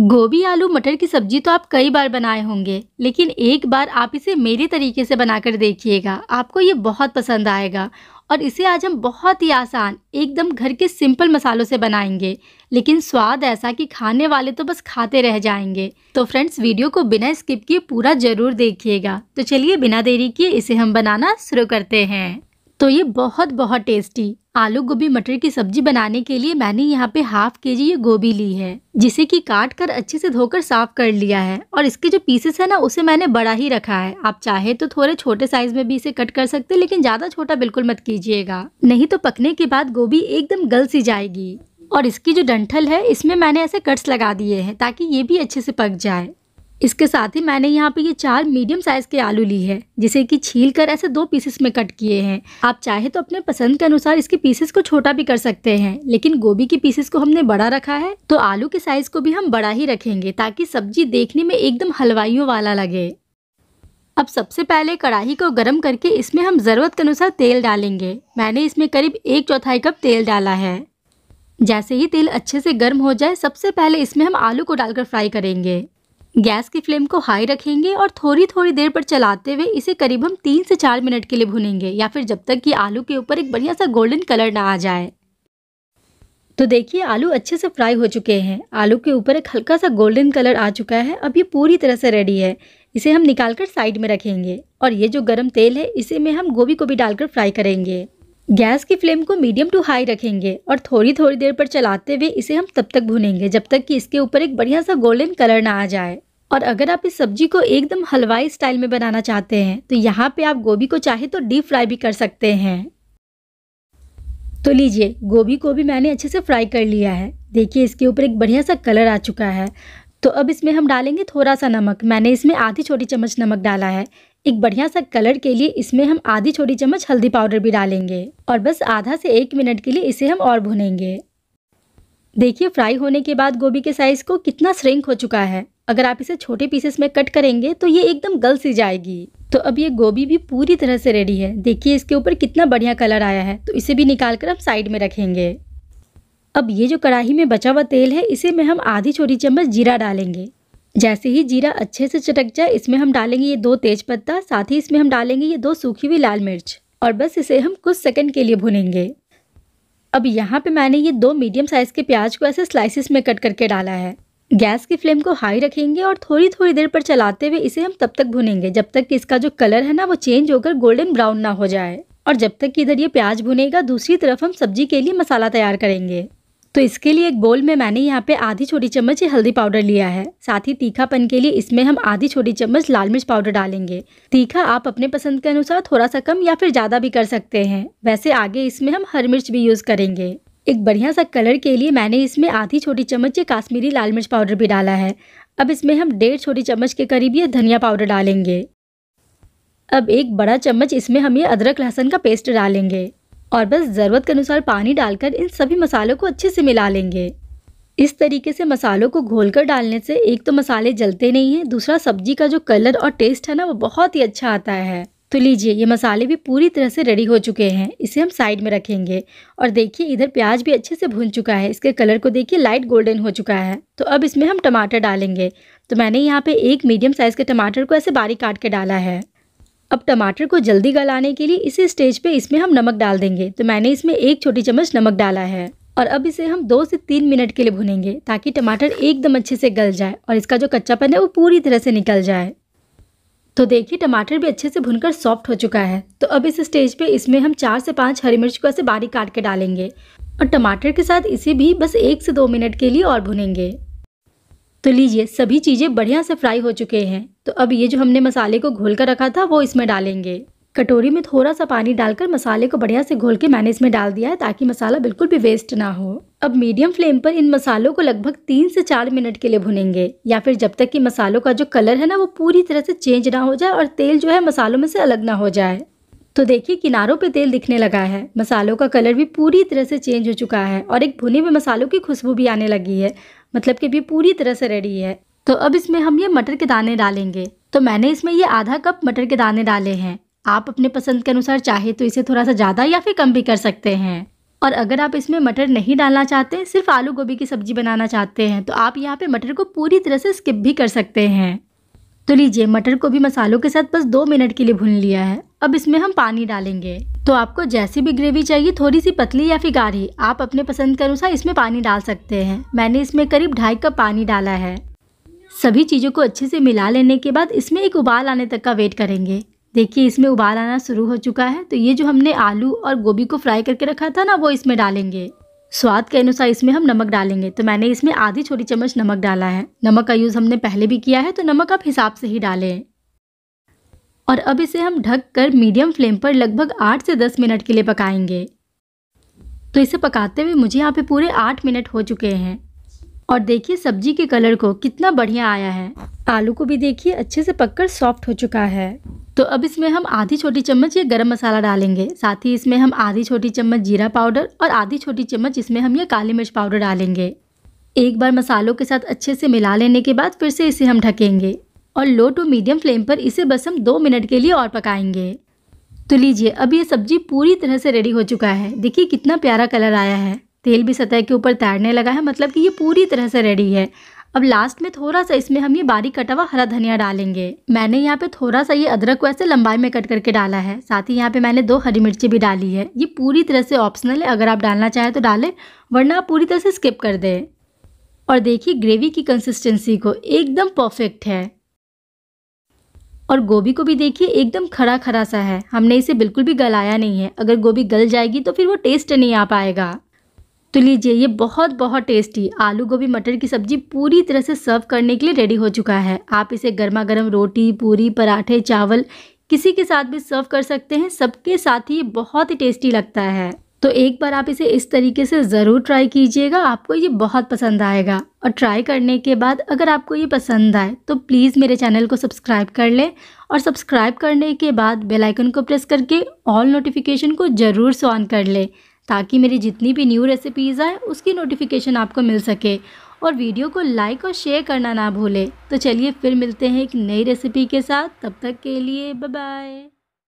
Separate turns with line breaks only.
गोभी आलू मटर की सब्जी तो आप कई बार बनाए होंगे लेकिन एक बार आप इसे मेरे तरीके से बनाकर देखिएगा आपको ये बहुत पसंद आएगा और इसे आज हम बहुत ही आसान एकदम घर के सिंपल मसालों से बनाएंगे लेकिन स्वाद ऐसा कि खाने वाले तो बस खाते रह जाएंगे तो फ्रेंड्स वीडियो को बिना स्किप किए पूरा ज़रूर देखिएगा तो चलिए बिना देरी किए इसे हम बनाना शुरू करते हैं तो ये बहुत बहुत टेस्टी आलू गोभी मटर की सब्जी बनाने के लिए मैंने यहाँ पे हाफ के जी ये गोभी ली है जिसे कि काट कर अच्छे से धोकर साफ कर लिया है और इसके जो पीसेस है ना उसे मैंने बड़ा ही रखा है आप चाहे तो थोड़े छोटे साइज में भी इसे कट कर सकते लेकिन ज्यादा छोटा बिल्कुल मत कीजिएगा नहीं तो पकने के बाद गोभी एकदम गल सी जाएगी और इसकी जो डंठल है इसमें मैंने ऐसे कट्स लगा दिए हैं ताकि ये भी अच्छे से पक जाए इसके साथ ही मैंने यहाँ पे ये चार मीडियम साइज़ के आलू ली है जिसे कि छील कर ऐसे दो पीसेस में कट किए हैं आप चाहे तो अपने पसंद के अनुसार इसके पीसेस को छोटा भी कर सकते हैं लेकिन गोभी के पीसेस को हमने बड़ा रखा है तो आलू के साइज़ को भी हम बड़ा ही रखेंगे ताकि सब्जी देखने में एकदम हलवाइयों वाला लगे अब सबसे पहले कढ़ाई को गर्म करके इसमें हम ज़रूरत के अनुसार तेल डालेंगे मैंने इसमें करीब एक चौथाई कप तेल डाला है जैसे ही तेल अच्छे से गर्म हो जाए सबसे पहले इसमें हम आलू को डालकर फ्राई करेंगे गैस की फ्लेम को हाई रखेंगे और थोड़ी थोड़ी देर पर चलाते हुए इसे करीब हम तीन से चार मिनट के लिए भुनेंगे या फिर जब तक कि आलू के ऊपर एक बढ़िया सा गोल्डन कलर ना आ जाए तो देखिए आलू अच्छे से फ्राई हो चुके हैं आलू के ऊपर एक हल्का सा गोल्डन कलर आ चुका है अब ये पूरी तरह से रेडी है इसे हम निकाल कर साइड में रखेंगे और ये जो गर्म तेल है इसे में हम गोभी को भी डालकर फ्राई करेंगे गैस की फ्लेम को मीडियम टू हाई रखेंगे और थोड़ी थोड़ी देर पर चलाते हुए इसे हम तब तक भुनेंगे जब तक कि इसके ऊपर एक बढ़िया सा गोल्डन कलर ना आ जाए और अगर आप इस सब्जी को एकदम हलवाई स्टाइल में बनाना चाहते हैं तो यहाँ पे आप गोभी को चाहे तो डीप फ्राई भी कर सकते हैं तो लीजिए गोभी को भी मैंने अच्छे से फ्राई कर लिया है देखिए इसके ऊपर एक बढ़िया सा कलर आ चुका है तो अब इसमें हम डालेंगे थोड़ा सा नमक मैंने इसमें आधी छोटी चम्मच नमक डाला है एक बढ़िया सा कलर के लिए इसमें हम आधी छोटी चम्मच हल्दी पाउडर भी डालेंगे और बस आधा से एक मिनट के लिए इसे हम और भुनेंगे देखिए फ्राई होने के बाद गोभी के साइज़ को कितना श्रिंक हो चुका है अगर आप इसे छोटे पीसेस में कट करेंगे तो ये एकदम गल सी जाएगी तो अब ये गोभी भी पूरी तरह से रेडी है देखिए इसके ऊपर कितना बढ़िया कलर आया है तो इसे भी निकाल कर हम साइड में रखेंगे अब ये जो कढ़ाई में बचा हुआ तेल है इसे में हम आधी छोटी चम्मच जीरा डालेंगे जैसे ही जीरा अच्छे से चटक जाए इसमें हम डालेंगे ये दो तेज पत्ता साथ ही इसमें हम डालेंगे ये दो सूखी हुई लाल मिर्च और बस इसे हम कुछ सेकंड के लिए भुनेंगे अब यहाँ पे मैंने ये दो मीडियम साइज़ के प्याज को ऐसे स्लाइसिस में कट करके डाला है गैस की फ्लेम को हाई रखेंगे और थोड़ी थोड़ी देर पर चलाते हुए इसे हम तब तक भुनेंगे जब तक कि इसका जो कलर है ना वो चेंज होकर गोल्डन ब्राउन ना हो जाए और जब तक इधर ये प्याज भुनेगा दूसरी तरफ हम सब्जी के लिए मसाला तैयार करेंगे तो इसके लिए एक बोल में मैंने यहाँ पे आधी छोटी चम्मच हल्दी पाउडर लिया है साथ ही तीखापन के लिए इसमें हम आधी छोटी चम्मच लाल मिर्च पाउडर डालेंगे तीखा आप अपने पसंद के अनुसार थोड़ा सा कम या फिर ज़्यादा भी कर सकते हैं वैसे आगे इसमें हम हर मिर्च भी यूज़ करेंगे एक बढ़िया सा कलर के लिए मैंने इसमें आधी छोटी चम्मच काश्मीरी लाल मिर्च पाउडर भी डाला है अब इसमें हम डेढ़ छोटी चम्मच के करीब ये धनिया पाउडर डालेंगे अब एक बड़ा चम्मच इसमें हम ये अदरक लहसुन का पेस्ट डालेंगे और बस ज़रूरत के अनुसार पानी डालकर इन सभी मसालों को अच्छे से मिला लेंगे इस तरीके से मसालों को घोलकर डालने से एक तो मसाले जलते नहीं हैं दूसरा सब्जी का जो कलर और टेस्ट है ना वो बहुत ही अच्छा आता है तो लीजिए ये मसाले भी पूरी तरह से रेडी हो चुके हैं इसे हम साइड में रखेंगे और देखिए इधर प्याज भी अच्छे से भून चुका है इसके कलर को देखिए लाइट गोल्डन हो चुका है तो अब इसमें हम टमाटर डालेंगे तो मैंने यहाँ पे एक मीडियम साइज़ के टमाटर को ऐसे बारीक काट के डाला है अब टमाटर को जल्दी गलाने के लिए इसी स्टेज पे इसमें हम नमक डाल देंगे तो मैंने इसमें एक छोटी चम्मच नमक डाला है और अब इसे हम दो से तीन मिनट के लिए भुनेंगे ताकि टमाटर एकदम अच्छे से गल जाए और इसका जो कच्चापन है वो पूरी तरह से निकल जाए तो देखिए टमाटर भी अच्छे से भुनकर सॉफ्ट हो चुका है तो अब इस स्टेज पे इसमें हम चार से पाँच हरी मिर्च को ऐसे बारीक काट के डालेंगे और टमाटर के साथ इसे भी बस एक से दो मिनट के लिए और भुनेंगे तो लीजिए सभी चीज़ें बढ़िया से फ्राई हो चुके हैं तो अब ये जो हमने मसाले को घोल कर रखा था वो इसमें डालेंगे कटोरी में थोड़ा सा पानी डालकर मसाले को बढ़िया से घोल के मैंने इसमें डाल दिया है ताकि मसाला बिल्कुल भी वेस्ट ना हो अब मीडियम फ्लेम पर इन मसालों को लगभग तीन से चार मिनट के लिए भुनेंगे या फिर जब तक कि मसालों का जो कलर है ना वो पूरी तरह से चेंज ना हो जाए और तेल जो है मसालों में से अलग ना हो जाए तो देखिए किनारों पे तेल दिखने लगा है मसालों का कलर भी पूरी तरह से चेंज हो चुका है और एक भुने हुए मसालों की खुशबू भी आने लगी है मतलब कि अभी पूरी तरह से रेडी है तो अब इसमें हम ये मटर के दाने डालेंगे तो मैंने इसमें ये आधा कप मटर के दाने डाले हैं आप अपने पसंद के अनुसार चाहे तो इसे थोड़ा सा ज़्यादा या फिर कम भी कर सकते हैं और अगर आप इसमें मटर नहीं डालना चाहते सिर्फ आलू गोभी की सब्जी बनाना चाहते हैं तो आप यहाँ पे मटर को पूरी तरह से स्किप भी कर सकते हैं तो लीजिए मटर को भी मसालों के साथ बस दो मिनट के लिए भून लिया है अब इसमें हम पानी डालेंगे तो आपको जैसी भी ग्रेवी चाहिए थोड़ी सी पतली या फिर गाढ़ी आप अपने पसंद के अनुसार इसमें पानी डाल सकते हैं मैंने इसमें करीब ढाई कप पानी डाला है सभी चीज़ों को अच्छे से मिला लेने के बाद इसमें एक उबाल आने तक का वेट करेंगे देखिए इसमें उबाल आना शुरू हो चुका है तो ये जो हमने आलू और गोभी को फ्राई करके रखा था ना वो इसमें डालेंगे स्वाद के अनुसार इसमें हम नमक डालेंगे तो मैंने इसमें आधी छोटी चम्मच नमक डाला है नमक का यूज़ हमने पहले भी किया है तो नमक आप हिसाब से ही डालें और अब इसे हम ढक कर मीडियम फ्लेम पर लगभग आठ से दस मिनट के लिए पकाएंगे तो इसे पकाते हुए मुझे यहाँ पे पूरे आठ मिनट हो चुके हैं और देखिए सब्जी के कलर को कितना बढ़िया आया है आलू को भी देखिए अच्छे से पककर सॉफ्ट हो चुका है तो अब इसमें हम आधी छोटी चम्मच ये गरम मसाला डालेंगे साथ ही इसमें हम आधी छोटी चम्मच जीरा पाउडर और आधी छोटी चम्मच इसमें हम ये काली मिर्च पाउडर डालेंगे एक बार मसालों के साथ अच्छे से मिला लेने के बाद फिर से इसे हम ढकेंगे और लो टू मीडियम फ्लेम पर इसे बस हम दो मिनट के लिए और पकाएंगे तो लीजिए अब ये सब्जी पूरी तरह से रेडी हो चुका है देखिए कितना प्यारा कलर आया है तेल भी सतह के ऊपर तैरने लगा है मतलब कि ये पूरी तरह से रेडी है अब लास्ट में थोड़ा सा इसमें हम ये बारीक कटा हुआ हरा धनिया डालेंगे मैंने यहाँ पे थोड़ा सा ये अदरक को ऐसे लंबाई में कट करके डाला है साथ ही यहाँ पे मैंने दो हरी मिर्ची भी डाली है ये पूरी तरह से ऑप्शनल है अगर आप डालना चाहें तो डालें वरना आप पूरी तरह से स्किप कर दें और देखिए ग्रेवी की कंसिस्टेंसी को एकदम परफेक्ट है और गोभी को भी देखिए एकदम खड़ा खड़ा सा है हमने इसे बिल्कुल भी गलाया नहीं है अगर गोभी गल जाएगी तो फिर वो टेस्ट नहीं आ पाएगा तो लीजिए ये बहुत बहुत टेस्टी आलू गोभी मटर की सब्जी पूरी तरह से सर्व करने के लिए रेडी हो चुका है आप इसे गर्मा गर्म रोटी पूरी पराठे चावल किसी के साथ भी सर्व कर सकते हैं सबके साथ ही ये बहुत ही टेस्टी लगता है तो एक बार आप इसे इस तरीके से ज़रूर ट्राई कीजिएगा आपको ये बहुत पसंद आएगा और ट्राई करने के बाद अगर आपको ये पसंद आए तो प्लीज़ मेरे चैनल को सब्सक्राइब कर लें और सब्सक्राइब करने के बाद बेल आइकन को प्रेस करके ऑल नोटिफिकेशन को ज़रूर से ऑन कर लें ताकि मेरी जितनी भी न्यू रेसिपीज़ आए उसकी नोटिफिकेशन आपको मिल सके और वीडियो को लाइक और शेयर करना ना भूलें तो चलिए फिर मिलते हैं एक नई रेसिपी के साथ तब तक के लिए बाय